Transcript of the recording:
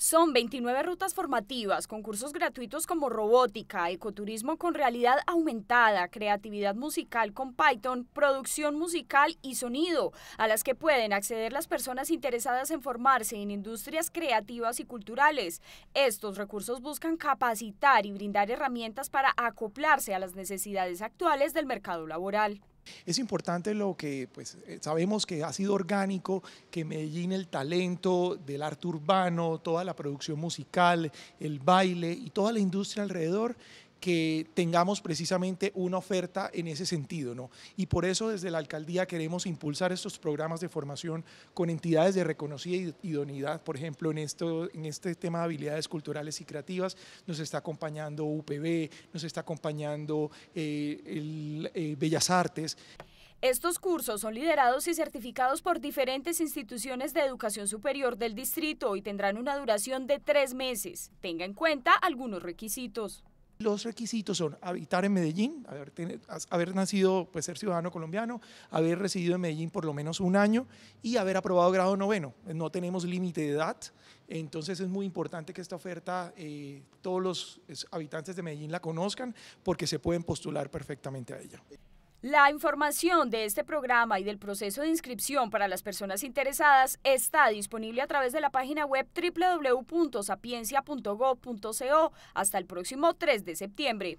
Son 29 rutas formativas, con cursos gratuitos como robótica, ecoturismo con realidad aumentada, creatividad musical con Python, producción musical y sonido, a las que pueden acceder las personas interesadas en formarse en industrias creativas y culturales. Estos recursos buscan capacitar y brindar herramientas para acoplarse a las necesidades actuales del mercado laboral. Es importante lo que pues, eh, sabemos que ha sido orgánico, que Medellín el talento del arte urbano, toda la producción musical, el baile y toda la industria alrededor que tengamos precisamente una oferta en ese sentido. ¿no? Y por eso desde la alcaldía queremos impulsar estos programas de formación con entidades de reconocida idoneidad. Por ejemplo, en, esto, en este tema de habilidades culturales y creativas nos está acompañando UPB, nos está acompañando eh, eh, Bellas Artes. Estos cursos son liderados y certificados por diferentes instituciones de educación superior del distrito y tendrán una duración de tres meses. Tenga en cuenta algunos requisitos. Los requisitos son habitar en Medellín, haber, nacido, pues, ser ciudadano colombiano, haber residido en Medellín por lo menos un año y haber aprobado grado noveno. Pues, no tenemos límite de edad, entonces es muy importante que esta oferta eh, todos los habitantes de Medellín la conozcan porque se pueden postular perfectamente a ella. La información de este programa y del proceso de inscripción para las personas interesadas está disponible a través de la página web www.sapiencia.gov.co hasta el próximo 3 de septiembre.